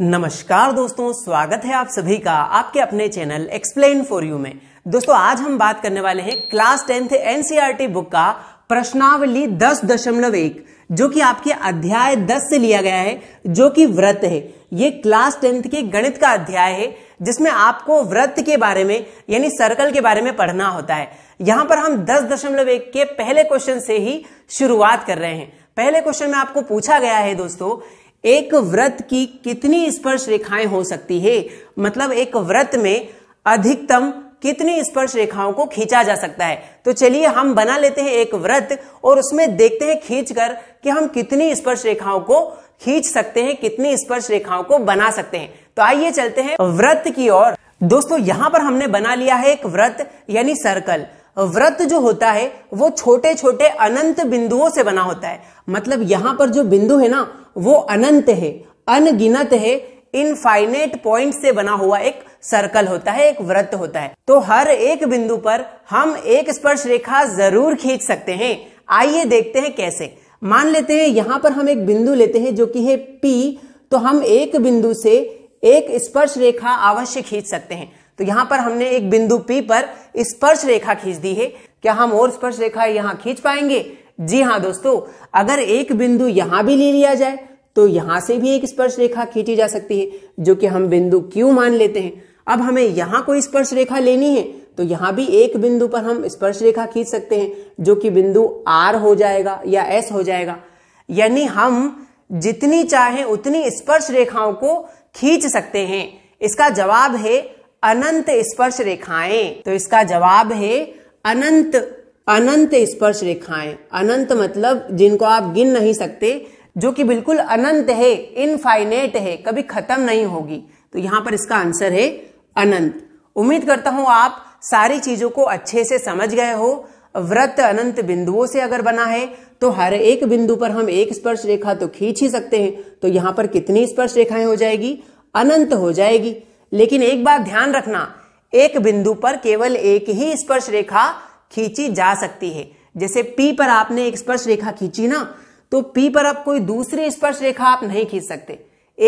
नमस्कार दोस्तों स्वागत है आप सभी का आपके अपने चैनल एक्सप्लेन फॉर यू में दोस्तों आज हम बात करने वाले हैं class tenth NCERT e book का प्रश्नावली दस दशमलव एक जो कि आपके अध्याय दस से लिया गया है जो कि व्रत है ये क्लास टेंथ के गणित का अध्याय है जिसमें आपको व्रत के बारे में यानी सर्कल के बारे में पढ़ना होता है यहां पर हम दस दशमलव एक के पहले क्वेश्चन से ही शुरुआत कर रहे हैं पहले क्वेश्चन में आपको पूछा गया है दोस्तों एक व्रत की कितनी स्पर्श रेखाएं हो सकती है मतलब एक व्रत में अधिकतम कितनी स्पर्श रेखाओं को खींचा जा सकता है तो चलिए हम बना लेते हैं एक व्रत और उसमें देखते हैं खींचकर कि हम कितनी स्पर्श रेखाओं को खींच सकते हैं कितनी स्पर्श रेखाओं को बना सकते हैं तो आइए चलते हैं व्रत की ओर दोस्तों यहां पर हमने बना लिया है एक व्रत यानी सर्कल व्रत जो होता है वो छोटे छोटे अनंत बिंदुओं से बना होता है मतलब यहां पर जो बिंदु है ना वो अनंत है अनगिनत है इनफाइनेट पॉइंट से बना हुआ एक सर्कल होता है एक व्रत होता है तो हर एक बिंदु पर हम एक स्पर्श रेखा जरूर खींच सकते हैं आइए देखते हैं कैसे मान लेते हैं यहां पर हम एक बिंदु लेते हैं जो कि है पी तो हम एक बिंदु से एक स्पर्श रेखा अवश्य खींच सकते हैं तो यहां पर हमने एक बिंदु पी पर स्पर्श रेखा खींच दी है क्या हम और स्पर्श रेखा यहां खींच पाएंगे जी हाँ दोस्तों अगर एक बिंदु यहां भी ले लिया जाए तो यहां से भी एक स्पर्श रेखा खींची जा सकती है जो कि हम बिंदु क्यू मान लेते हैं अब हमें यहां कोई स्पर्श रेखा लेनी है तो यहां भी एक बिंदु पर हम स्पर्श रेखा खींच सकते हैं जो कि बिंदु आर हो जाएगा या एस हो जाएगा यानी हम जितनी चाहे उतनी स्पर्श रेखाओं को खींच सकते हैं इसका जवाब है अनंत स्पर्श रेखाएं तो इसका जवाब है अनंत अनंत स्पर्श रेखाएं अनंत मतलब जिनको आप गिन नहीं सकते जो कि बिल्कुल अनंत है इनफाइनेट है कभी खत्म नहीं होगी तो यहां पर इसका आंसर है अनंत उम्मीद करता हूं आप सारी चीजों को अच्छे से समझ गए हो व्रत अनंत बिंदुओं से अगर बना है तो हर एक बिंदु पर हम एक स्पर्श रेखा तो खींच ही सकते हैं तो यहां पर कितनी स्पर्श रेखाएं हो जाएगी अनंत हो जाएगी लेकिन एक बात ध्यान रखना एक बिंदु पर केवल एक ही स्पर्श रेखा खींची जा सकती है जैसे पी पर आपने एक स्पर्श रेखा खींची ना तो पी पर आप कोई दूसरी स्पर्श रेखा आप नहीं खींच सकते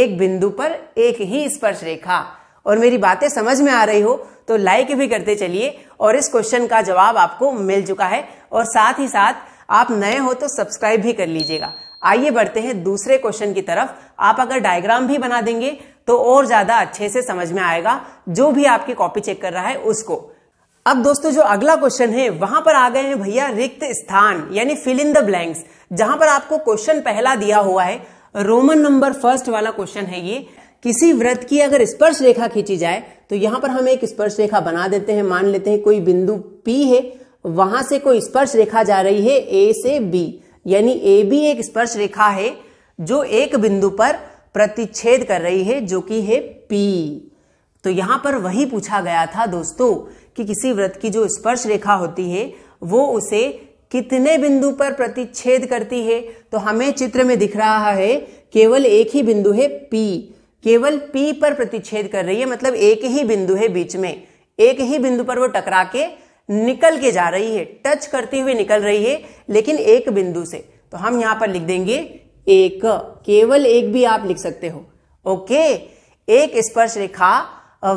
एक बिंदु पर एक ही स्पर्श रेखा और मेरी बातें समझ में आ रही हो तो लाइक भी करते चलिए और इस क्वेश्चन का जवाब आपको मिल चुका है और साथ ही साथ आप नए हो तो सब्सक्राइब भी कर लीजिएगा आइए बढ़ते हैं दूसरे क्वेश्चन की तरफ आप अगर डायग्राम भी बना देंगे तो और ज्यादा अच्छे से समझ में आएगा जो भी आपकी कॉपी चेक कर रहा है उसको अब दोस्तों जो अगला क्वेश्चन है वहां पर आ गए हैं भैया रिक्त स्थान यानी फिल इन द ब्लैंक्स जहां पर आपको क्वेश्चन पहला दिया हुआ है रोमन नंबर फर्स्ट वाला क्वेश्चन है ये किसी व्रत की अगर स्पर्श रेखा खींची जाए तो यहां पर हम एक स्पर्श रेखा बना देते हैं मान लेते हैं कोई बिंदु पी है वहां से कोई स्पर्श रेखा जा रही है ए से बी यानी ए बी एक स्पर्श रेखा है जो एक बिंदु पर प्रतिच्छेद कर रही है जो कि है पी तो यहां पर वही पूछा गया था दोस्तों कि किसी व्रत की जो स्पर्श रेखा होती है वो उसे कितने बिंदु पर प्रतिच्छेद करती है तो हमें चित्र में दिख रहा है केवल एक ही बिंदु है पी केवल पी पर प्रतिच्छेद कर रही है मतलब एक ही बिंदु है बीच में एक ही बिंदु पर वो टकरा के निकल के जा रही है टच करते हुए निकल रही है लेकिन एक बिंदु से तो हम यहां पर लिख देंगे एक केवल एक भी आप लिख सकते हो ओके एक स्पर्श रेखा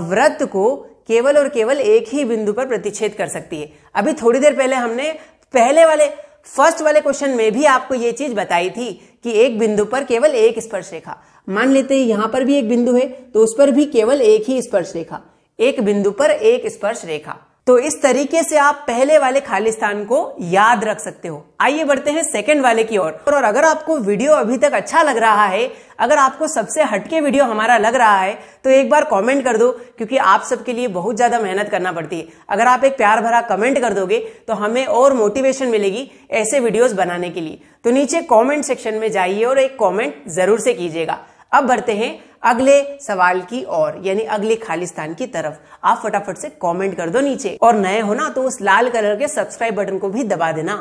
व्रत को केवल और केवल एक ही बिंदु पर प्रतिच्छेद कर सकती है अभी थोड़ी देर पहले हमने पहले वाले फर्स्ट वाले क्वेश्चन में भी आपको यह चीज बताई थी कि एक बिंदु पर केवल एक स्पर्श रेखा मान लेते हैं यहां पर भी एक बिंदु है तो उस पर भी केवल एक ही स्पर्श रेखा एक बिंदु पर एक स्पर्श रेखा तो इस तरीके से आप पहले वाले खालिस्तान को याद रख सकते हो आइए बढ़ते हैं सेकंड वाले की ओर और।, और अगर आपको वीडियो अभी तक अच्छा लग रहा है अगर आपको सबसे हटके वीडियो हमारा लग रहा है तो एक बार कमेंट कर दो क्योंकि आप सबके लिए बहुत ज्यादा मेहनत करना पड़ती है अगर आप एक प्यार भरा कमेंट कर दोगे तो हमें और मोटिवेशन मिलेगी ऐसे वीडियोज बनाने के लिए तो नीचे कॉमेंट सेक्शन में जाइए और एक कॉमेंट जरूर से कीजिएगा अब बढ़ते हैं अगले सवाल की और यानी अगले खालिस्तान की तरफ आप फटाफट से कमेंट कर दो नीचे और नए हो ना तो उस लाल कलर के सब्सक्राइब बटन को भी दबा देना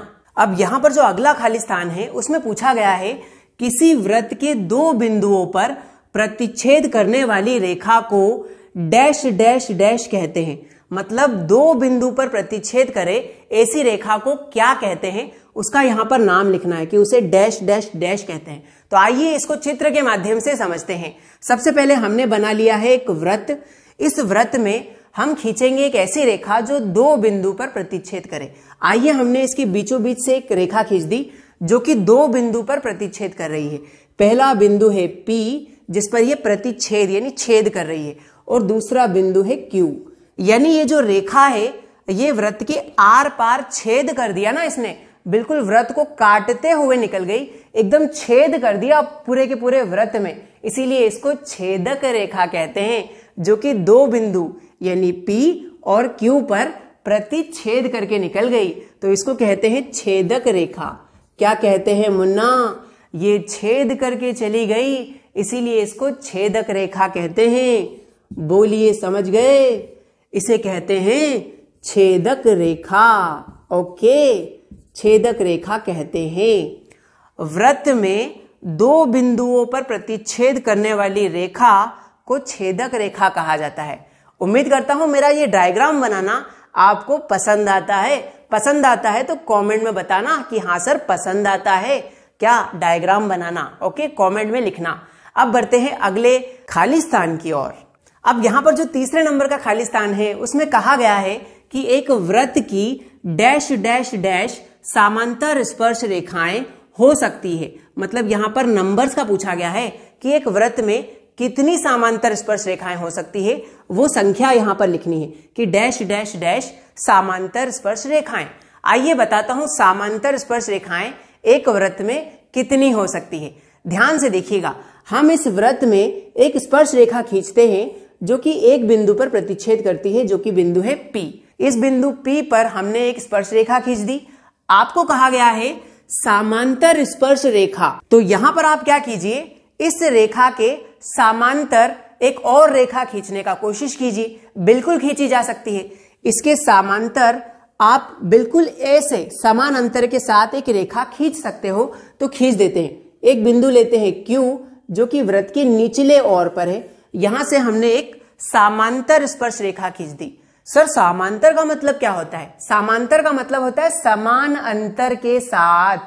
अब यहाँ पर जो अगला खालिस्तान है उसमें पूछा गया है किसी व्रत के दो बिंदुओं पर प्रतिच्छेद करने वाली रेखा को डैश डैश डैश कहते हैं मतलब दो बिंदु पर प्रतिच्छेद करे ऐसी रेखा को क्या कहते हैं उसका यहां पर नाम लिखना है कि उसे डैश डैश डैश कहते हैं तो आइए इसको चित्र के माध्यम से समझते हैं सबसे पहले हमने बना लिया है एक व्रत इस व्रत में हम खींचेंगे एक ऐसी रेखा जो दो बिंदु पर प्रतिच्छेद करे आइए हमने इसकी बीचों बीच से एक रेखा खींच दी जो कि दो बिंदु पर प्रतिच्छेद कर रही है पहला बिंदु है P जिस पर यह प्रतिच्छेद यानी छेद कर रही है और दूसरा बिंदु है Q यानी ये जो रेखा है ये व्रत के आर पार छेद कर दिया ना इसने बिल्कुल व्रत को काटते हुए निकल गई एकदम छेद कर दिया पूरे के पूरे व्रत में इसीलिए इसको छेदक रेखा कहते हैं जो कि दो बिंदु यानी P और Q पर प्रति छेद करके निकल गई तो इसको कहते हैं छेदक रेखा क्या कहते हैं मुन्ना ये छेद करके चली गई इसीलिए इसको छेदक रेखा कहते हैं बोलिए समझ गए इसे कहते हैं छेदक रेखा ओके छेदक रेखा कहते हैं व्रत में दो बिंदुओं पर प्रतिच्छेद करने वाली रेखा को छेदक रेखा कहा जाता है उम्मीद करता हूं मेरा ये डायग्राम बनाना आपको पसंद आता है पसंद आता है तो कमेंट में बताना कि हाँ सर पसंद आता है क्या डायग्राम बनाना ओके कमेंट में लिखना अब बढ़ते हैं अगले खाली स्थान की ओर अब यहां पर जो तीसरे नंबर का खाली स्थान है उसमें कहा गया है कि एक व्रत की डैश डैश डैश, सामांतर स्पर्श रेखाएं हो सकती है मतलब यहां पर नंबर्स का पूछा गया है कि एक व्रत में कितनी सामांतर स्पर्श रेखाएं हो सकती है वो संख्या यहां पर लिखनी है कि डैश डैश डैश सामांतर स्पर्श रेखाएं आइए बताता हूं सामांतर स्पर्श रेखाएं एक व्रत में कितनी हो सकती है ध्यान से देखिएगा हम इस व्रत में एक स्पर्श रेखा खींचते हैं जो कि एक बिंदु पर प्रतिच्छेद करती है जो कि बिंदु है पी इस बिंदु पी पर हमने एक स्पर्श रेखा खींच दी आपको कहा गया है समांतर स्पर्श रेखा तो यहां पर आप क्या कीजिए इस रेखा के समांतर एक और रेखा खींचने का कोशिश कीजिए बिल्कुल खींची जा सकती है इसके समांतर आप बिल्कुल ऐसे समान अंतर के साथ एक रेखा खींच सकते हो तो खींच देते हैं एक बिंदु लेते हैं क्यों जो कि वृत्त के निचले ओर पर है यहां से हमने एक समांतर स्पर्श रेखा खींच दी सर समांतर का मतलब क्या होता है समांतर का मतलब होता है समान अंतर के साथ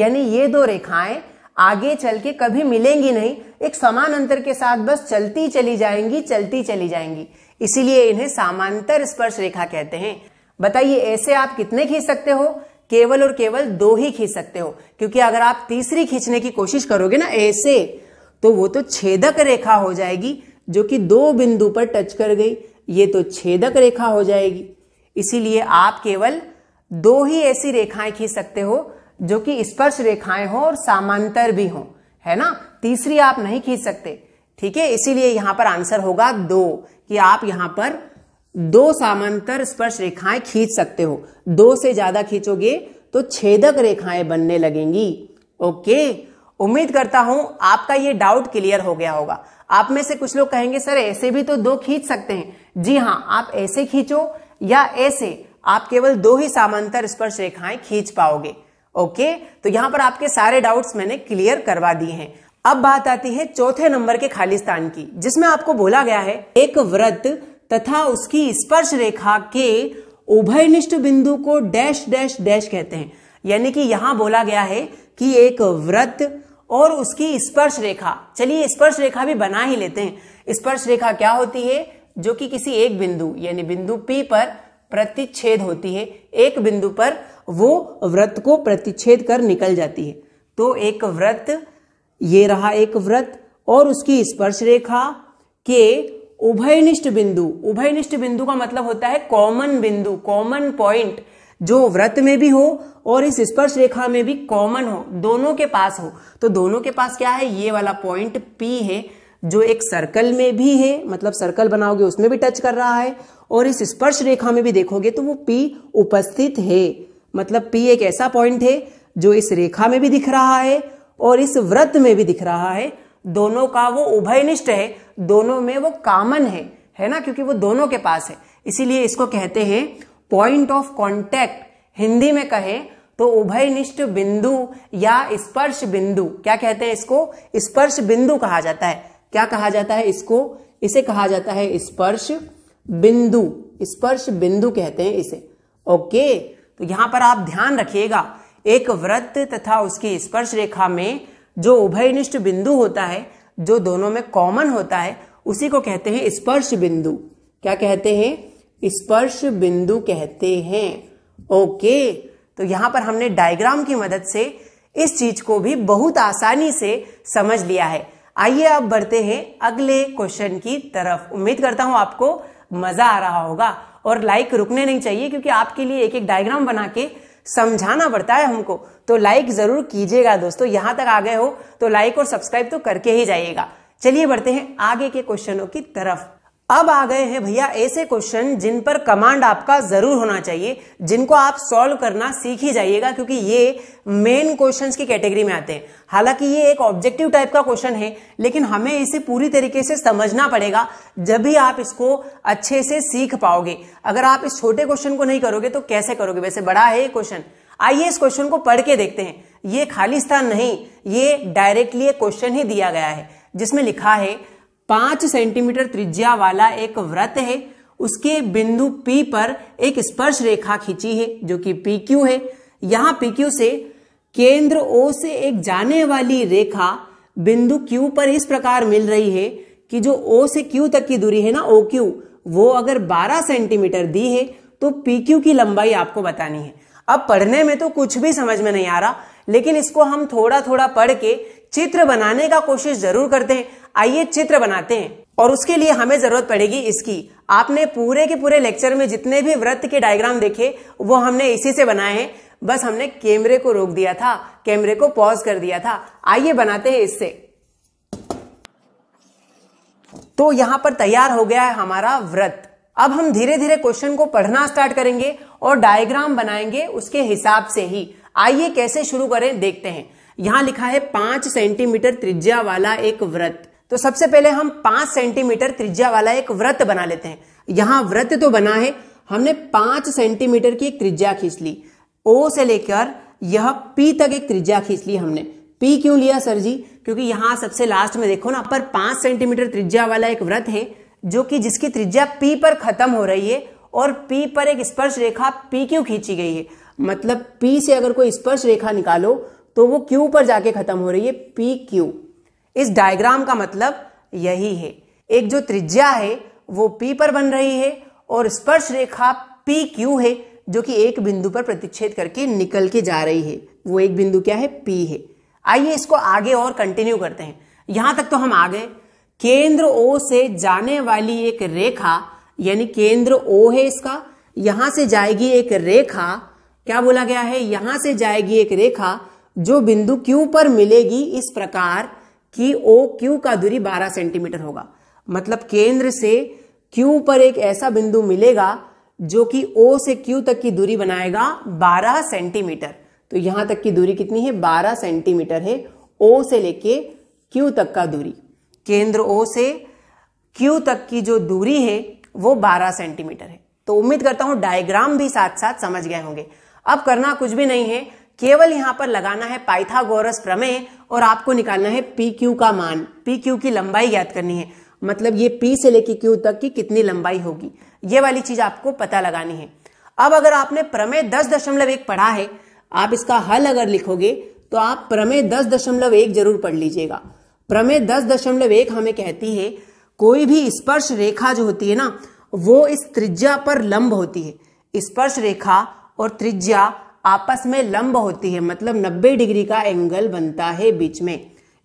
यानी ये दो रेखाएं आगे चल के कभी मिलेंगी नहीं एक समान अंतर के साथ बस चलती चली जाएंगी चलती चली जाएंगी इसीलिए इन्हें समांतर स्पर्श रेखा कहते हैं बताइए ऐसे आप कितने खींच सकते हो केवल और केवल दो ही खींच सकते हो क्योंकि अगर आप तीसरी खींचने की कोशिश करोगे ना ऐसे तो वो तो छेदक रेखा हो जाएगी जो कि दो बिंदु पर टच कर गई ये तो छेदक रेखा हो जाएगी इसीलिए आप केवल दो ही ऐसी रेखाएं खींच सकते हो जो कि स्पर्श रेखाएं हो और सामांतर भी हो है ना तीसरी आप नहीं खींच सकते ठीक है इसीलिए यहां पर आंसर होगा दो कि आप यहां पर दो सामांतर स्पर्श रेखाएं खींच सकते हो दो से ज्यादा खींचोगे तो छेदक रेखाएं बनने लगेंगी ओके उम्मीद करता हूं आपका ये डाउट क्लियर हो गया होगा आप में से कुछ लोग कहेंगे सर ऐसे भी तो दो खींच सकते हैं जी हाँ आप ऐसे खींचो या ऐसे आप केवल दो ही सामांतर स्पर्श रेखाएं खींच पाओगे ओके तो यहां पर आपके सारे डाउट्स मैंने क्लियर करवा दिए हैं अब बात आती है चौथे नंबर के खालिस्तान की जिसमें आपको बोला गया है एक व्रत तथा उसकी स्पर्श रेखा के उभयनिष्ठ बिंदु को डैश डैश डैश कहते हैं यानी कि यहां बोला गया है कि एक व्रत और उसकी स्पर्श रेखा चलिए स्पर्श रेखा भी बना ही लेते हैं स्पर्श रेखा क्या होती है जो कि किसी एक बिंदु यानी बिंदु पी पर प्रतिच्छेद होती है एक बिंदु पर वो व्रत को प्रतिच्छेद कर निकल जाती है तो एक व्रत ये रहा एक व्रत और उसकी स्पर्श रेखा के उभयनिष्ठ बिंदु उभयनिष्ठ बिंदु का मतलब होता है कॉमन बिंदु कॉमन पॉइंट जो व्रत में भी हो और इस स्पर्श रेखा में भी कॉमन हो दोनों के पास हो तो दोनों के पास क्या है ये वाला पॉइंट पी है जो एक सर्कल में भी है मतलब सर्कल बनाओगे उसमें भी टच कर रहा है और इस स्पर्श रेखा में भी देखोगे तो वो पी उपस्थित है मतलब पी एक ऐसा पॉइंट है जो इस रेखा में भी दिख रहा है और इस व्रत में भी दिख रहा है दोनों का वो उभयनिष्ठ है दोनों में वो कामन है है ना क्योंकि वो दोनों के पास है इसीलिए इसको कहते हैं पॉइंट ऑफ कॉन्टेक्ट हिंदी में कहें तो उभयनिष्ठ बिंदु या स्पर्श बिंदु क्या कहते हैं इसको स्पर्श बिंदु कहा जाता है क्या कहा जाता है इसको इसे कहा जाता है स्पर्श बिंदु स्पर्श बिंदु कहते हैं इसे ओके तो यहां पर आप ध्यान रखिएगा एक वृत्त तथा उसकी स्पर्श रेखा में जो उभयनिष्ठ बिंदु होता है जो दोनों में कॉमन होता है उसी को कहते हैं स्पर्श बिंदु क्या कहते हैं स्पर्श बिंदु कहते हैं ओके तो यहां पर हमने डायग्राम की मदद से इस चीज को भी बहुत आसानी से समझ लिया है आइए अब बढ़ते हैं अगले क्वेश्चन की तरफ उम्मीद करता हूं आपको मजा आ रहा होगा और लाइक रुकने नहीं चाहिए क्योंकि आपके लिए एक एक डायग्राम बना के समझाना पड़ता है हमको तो लाइक जरूर कीजिएगा दोस्तों यहां तक आ गए हो तो लाइक और सब्सक्राइब तो करके ही जाइएगा चलिए बढ़ते हैं आगे के क्वेश्चनों की तरफ अब आ गए हैं भैया ऐसे क्वेश्चन जिन पर कमांड आपका जरूर होना चाहिए जिनको आप सॉल्व करना सीख ही जाइएगा क्योंकि ये मेन क्वेश्चंस की कैटेगरी में आते हैं हालांकि ये एक ऑब्जेक्टिव टाइप का क्वेश्चन है लेकिन हमें इसे पूरी तरीके से समझना पड़ेगा जब भी आप इसको अच्छे से सीख पाओगे अगर आप इस छोटे क्वेश्चन को नहीं करोगे तो कैसे करोगे वैसे बड़ा है ये क्वेश्चन आइए इस क्वेश्चन को पढ़ के देखते हैं ये खाली स्थान नहीं ये डायरेक्टली क्वेश्चन ही दिया गया है जिसमें लिखा है पांच सेंटीमीटर त्रिज्या वाला एक व्रत है उसके बिंदु P पर एक स्पर्श रेखा खींची है जो कि PQ है यहां PQ से केंद्र O से एक जाने वाली रेखा बिंदु Q पर इस प्रकार मिल रही है कि जो O से Q तक की दूरी है ना ओ क्यू वो अगर 12 सेंटीमीटर दी है तो PQ की लंबाई आपको बतानी है अब पढ़ने में तो कुछ भी समझ में नहीं आ रहा लेकिन इसको हम थोड़ा थोड़ा पढ़ के चित्र बनाने का कोशिश जरूर करते हैं आइए चित्र बनाते हैं और उसके लिए हमें जरूरत पड़ेगी इसकी आपने पूरे के पूरे लेक्चर में जितने भी व्रत के डायग्राम देखे वो हमने इसी से बनाए हैं बस हमने कैमरे को रोक दिया था कैमरे को पॉज कर दिया था आइए बनाते हैं इससे तो यहां पर तैयार हो गया है हमारा व्रत अब हम धीरे धीरे क्वेश्चन को पढ़ना स्टार्ट करेंगे और डायग्राम बनाएंगे उसके हिसाब से ही आइए कैसे शुरू करें देखते हैं यहां लिखा है पांच सेंटीमीटर त्रिज्या वाला एक व्रत तो सबसे पहले हम पांच सेंटीमीटर त्रिज्या वाला एक व्रत बना लेते हैं यहां व्रत तो बना है हमने पांच सेंटीमीटर की एक त्रिज्या खींच ली ओ से लेकर यह पी तक एक त्रिज्या खींच ली हमने पी क्यों लिया सर जी क्योंकि यहां सबसे लास्ट में देखो ना पर पांच सेंटीमीटर त्रिज्या वाला एक व्रत है जो कि जिसकी त्रिज्या पी पर खत्म हो रही है और पी पर एक स्पर्श रेखा पी क्यों खींची गई है मतलब पी से अगर कोई स्पर्श रेखा निकालो तो वो क्यू पर जाके खत्म हो रही है पी क्यू इस डायग्राम का मतलब यही है एक जो त्रिज्या है वो पी पर बन रही है और स्पर्श रेखा पी क्यू है जो कि एक बिंदु पर प्रतिच्छेद करके निकल के जा रही है वो एक बिंदु क्या है पी है आइए इसको आगे और कंटिन्यू करते हैं यहां तक तो हम आ गए केंद्र ओ से जाने वाली एक रेखा यानी केंद्र ओ है इसका यहां से जाएगी एक रेखा क्या बोला गया है यहां से जाएगी एक रेखा जो बिंदु क्यू पर मिलेगी इस प्रकार कि ओ क्यू का दूरी 12 सेंटीमीटर होगा मतलब केंद्र से क्यू पर एक ऐसा बिंदु मिलेगा जो कि ओ से क्यू तक की दूरी बनाएगा 12 सेंटीमीटर तो यहां तक की दूरी कितनी है 12 सेंटीमीटर है ओ से लेके क्यू तक का दूरी केंद्र ओ से क्यू तक की जो दूरी है वो 12 सेंटीमीटर है तो उम्मीद करता हूं डायग्राम भी साथ साथ समझ गए होंगे अब करना कुछ भी नहीं है केवल यहां पर लगाना है पाइथागोरस प्रमेय और आपको निकालना है पी क्यू का मान पी क्यू की लंबाई ज्ञात करनी है मतलब ये पी से लेके क्यू तक की कितनी लंबाई होगी ये वाली चीज आपको पता लगानी है अब अगर आपने प्रमेय दस दशमलव एक पढ़ा है आप इसका हल अगर लिखोगे तो आप प्रमेय दस दशमलव एक जरूर पढ़ लीजिएगा प्रमेय दस दशमलव एक हमें कहती है कोई भी स्पर्श रेखा जो होती है ना वो इस त्रिज्या पर लंब होती है स्पर्श रेखा और त्रिज्या आपस में लंब होती है मतलब 90 डिग्री का एंगल बनता है बीच में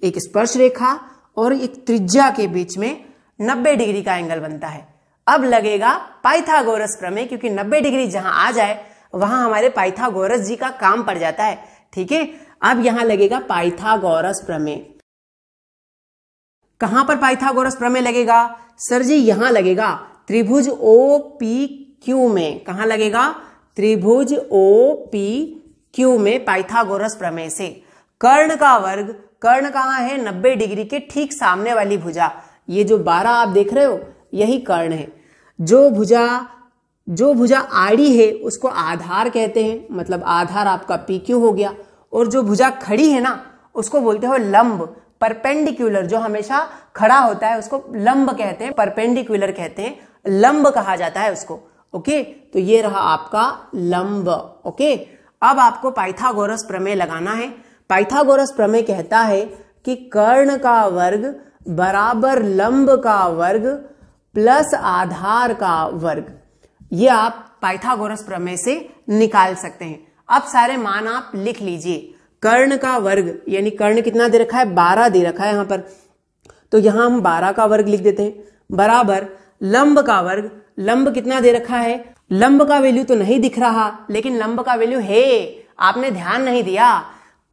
एक स्पर्श रेखा और एक त्रिज्या के बीच में 90 डिग्री का एंगल बनता है अब लगेगा पाइथागोरस प्रमेय क्योंकि 90 डिग्री जहां आ जाए वहां हमारे पाइथागोरस जी का काम पड़ जाता है ठीक है अब यहां लगेगा पाइथागोरस प्रमेय कहां पर पाइथागोरस प्रमेय लगेगा सर जी यहां लगेगा त्रिभुज ओ पी क्यू में कहा लगेगा त्रिभुज ओ पी क्यू में पाइथागोरस प्रमेय से कर्ण का वर्ग कर्ण कहाँ है 90 डिग्री के ठीक सामने वाली भुजा ये जो 12 आप देख रहे हो यही कर्ण है जो भुजा जो भुजा आड़ी है उसको आधार कहते हैं मतलब आधार आपका पी क्यू हो गया और जो भुजा खड़ी है ना उसको बोलते हो लंब परपेंडिकुलर जो हमेशा खड़ा होता है उसको लंब कहते हैं परपेंडिकुलर कहते हैं लंब कहा जाता है उसको ओके तो ये रहा आपका लंब ओके अब आपको पाइथागोरस प्रमेय लगाना है पाइथागोरस प्रमेय कहता है कि कर्ण का वर्ग बराबर लंब का वर्ग प्लस आधार का वर्ग ये आप पाइथागोरस प्रमेय से निकाल सकते हैं अब सारे मान आप लिख लीजिए कर्ण का वर्ग यानी कर्ण कितना दे रखा है बारह दे रखा है यहां पर तो यहां हम बारह का वर्ग लिख देते हैं बराबर लंब का वर्ग लंब कितना दे रखा है लंब का वैल्यू तो नहीं दिख रहा लेकिन लंब का वैल्यू है आपने ध्यान नहीं दिया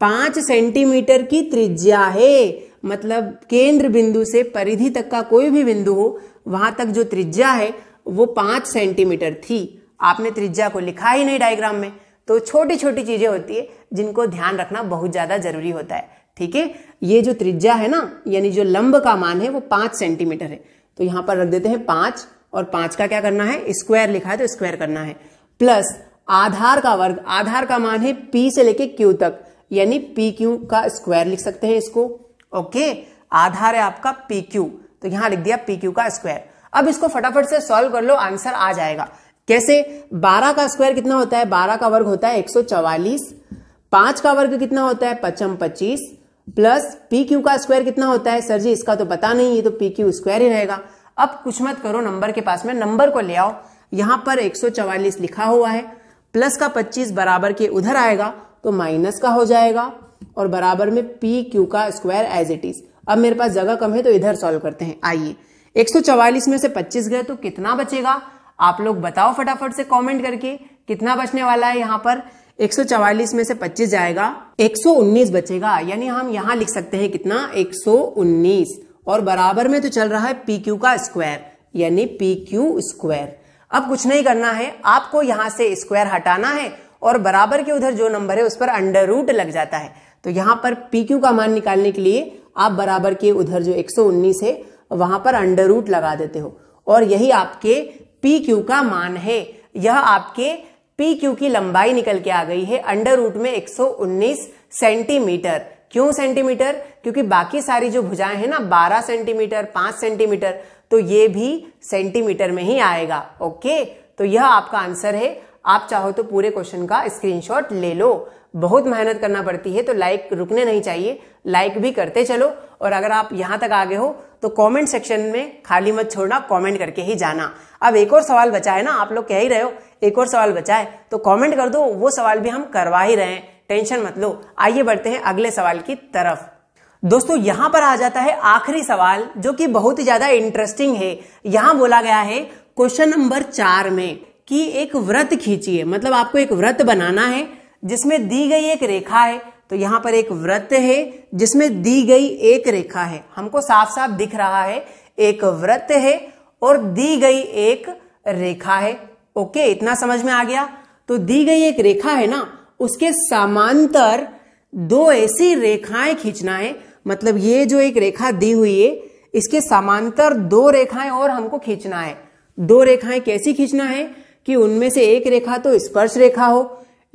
पांच सेंटीमीटर की त्रिज्या है मतलब केंद्र बिंदु से परिधि तक का कोई भी बिंदु हो वहां तक जो त्रिज्या है वो पांच सेंटीमीटर थी आपने त्रिज्या को लिखा ही नहीं डायग्राम में तो छोटी छोटी चीजें होती है जिनको ध्यान रखना बहुत ज्यादा जरूरी होता है ठीक है ये जो त्रिज्या है ना यानी जो लंब का मान है वो पांच सेंटीमीटर है तो यहां पर रख देते हैं पांच और पांच का क्या करना है स्क्वायर लिखा है तो स्क्वायर करना है प्लस आधार का वर्ग आधार का मान है पी से लेके क्यू तक यानी पी क्यू का स्क्वायर लिख सकते हैं इसको ओके आधार है आपका पी क्यू तो यहां लिख दिया पी क्यू का स्क्वायर अब इसको फटाफट से सॉल्व कर लो आंसर आ जाएगा कैसे 12 का स्क्वायर कितना होता है 12 का वर्ग होता है 144 5 का वर्ग कितना होता है पचम पच्चीस प्लस पी क्यू का स्क्वायर कितना होता है सर जी इसका तो पता नहीं ये तो पी क्यू स्क्वायर ही रहेगा अब कुछ मत करो नंबर के पास में नंबर को ले आओ यहां पर 144 लिखा हुआ है प्लस का 25 बराबर के उधर आएगा तो माइनस का हो जाएगा और बराबर में पी क्यू का स्क्वायर एज इट इज अब मेरे पास जगह कम है तो इधर सॉल्व करते हैं आइए 144 में से 25 गए तो कितना बचेगा आप लोग बताओ फटाफट से कमेंट करके कितना बचने वाला है यहाँ पर 144 में से 25 जाएगा 119 बचेगा यानी हम यहाँ लिख सकते हैं कितना 119 और बराबर में तो चल रहा है पी क्यू का स्क्वायर यानी पी क्यू स्क्वायर अब कुछ नहीं करना है आपको यहां से स्क्वायर हटाना है और बराबर के उधर जो नंबर है उस पर अंडर रूट लग जाता है तो यहां पर पी क्यू का मान निकालने के लिए आप बराबर के उधर जो 119 है वहां पर अंडर रूट लगा देते हो और यही आपके पी क्यू का मान है यह आपके पी क्यू की लंबाई निकल के आ गई है अंडर रूट में उन्नीस सेंटीमीटर क्यों सेंटीमीटर क्योंकि बाकी सारी जो भुजाएं हैं ना 12 सेंटीमीटर 5 सेंटीमीटर तो ये भी सेंटीमीटर में ही आएगा ओके तो यह आपका आंसर है आप चाहो तो पूरे क्वेश्चन का स्क्रीनशॉट ले लो बहुत मेहनत करना पड़ती है तो लाइक रुकने नहीं चाहिए लाइक भी करते चलो और अगर आप यहां तक आगे हो तो कमेंट सेक्शन में खाली मत छोड़ना कमेंट करके ही जाना अब एक और सवाल बचा है ना आप लोग कह ही रहे हो एक और सवाल बचा है तो कमेंट कर दो वो सवाल भी हम करवा ही रहे हैं टेंशन मत लो आइए बढ़ते हैं अगले सवाल की तरफ दोस्तों यहां पर आ जाता है आखिरी सवाल जो कि बहुत ही ज्यादा इंटरेस्टिंग है यहां बोला गया है क्वेश्चन नंबर चार में कि एक व्रत खींचिए मतलब आपको एक व्रत बनाना है जिसमें दी गई एक रेखा है तो यहां पर एक व्रत है जिसमें दी गई एक रेखा है हमको साफ साफ दिख रहा है एक व्रत है और दी गई एक रेखा है ओके इतना समझ में आ गया तो दी गई एक रेखा है ना उसके समांतर दो ऐसी रेखाएं खींचना है मतलब ये जो एक रेखा दी हुई है इसके समांतर दो रेखाएं और हमको खींचना है दो रेखाएं कैसी खींचना है कि उनमें से एक रेखा तो स्पर्श रेखा हो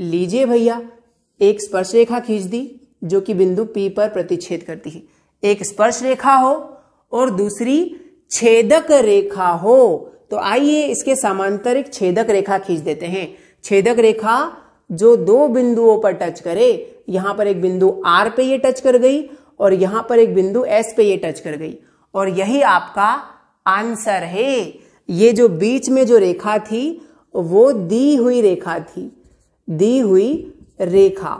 लीजिए भैया एक स्पर्श रेखा खींच दी जो कि बिंदु P पर प्रतिच्छेद करती है एक स्पर्श रेखा हो और दूसरी छेदक रेखा हो तो आइए इसके समांतर एक छेदक रेखा खींच देते हैं छेदक रेखा जो दो बिंदुओं पर टच करे यहां पर एक बिंदु आर पे ये टच कर गई और यहां पर एक बिंदु एस पे ये टच कर गई और यही आपका आंसर है ये जो बीच में जो रेखा थी वो दी हुई रेखा थी दी हुई रेखा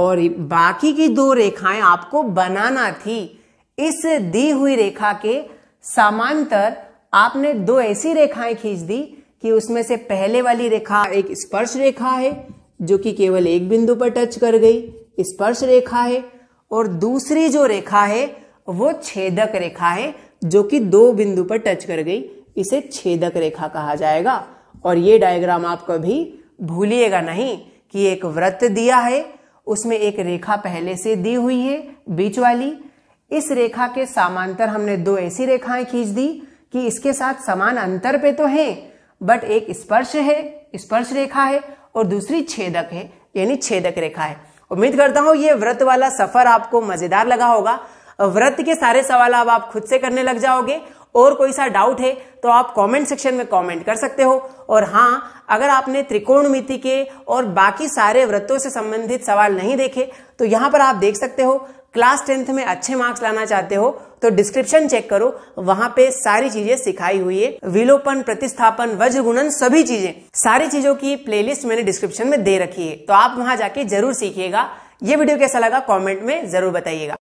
और बाकी की दो रेखाएं आपको बनाना थी इस दी हुई रेखा के समांतर आपने दो ऐसी रेखाएं खींच दी कि उसमें से पहले वाली रेखा एक स्पर्श रेखा है जो कि केवल एक बिंदु पर टच कर गई स्पर्श रेखा है और दूसरी जो रेखा है वो छेदक रेखा है जो कि दो बिंदु पर टच कर गई इसे छेदक रेखा कहा जाएगा और ये डायग्राम आप कभी भूलिएगा नहीं कि एक व्रत दिया है उसमें एक रेखा पहले से दी हुई है बीच वाली इस रेखा के समांतर हमने दो ऐसी रेखाएं खींच दी कि इसके साथ समान अंतर पे तो है बट एक स्पर्श है स्पर्श रेखा है और दूसरी छेदक है यानी छेदक रेखा है उम्मीद करता हूं ये व्रत वाला सफर आपको मजेदार लगा होगा व्रत के सारे सवाल अब आप खुद से करने लग जाओगे और कोई सा डाउट है तो आप कमेंट सेक्शन में कमेंट कर सकते हो और हाँ अगर आपने त्रिकोणमिति के और बाकी सारे व्रतों से संबंधित सवाल नहीं देखे तो यहां पर आप देख सकते हो क्लास टेंथ में अच्छे मार्क्स लाना चाहते हो तो डिस्क्रिप्शन चेक करो वहां पे सारी चीजें सिखाई हुई है विलोपन प्रतिस्थापन वज्रगुणन सभी चीजें सारी चीजों की प्लेलिस्ट मैंने डिस्क्रिप्शन में दे रखी है तो आप वहां जाके जरूर सीखिएगा ये वीडियो कैसा लगा कमेंट में जरूर बताइएगा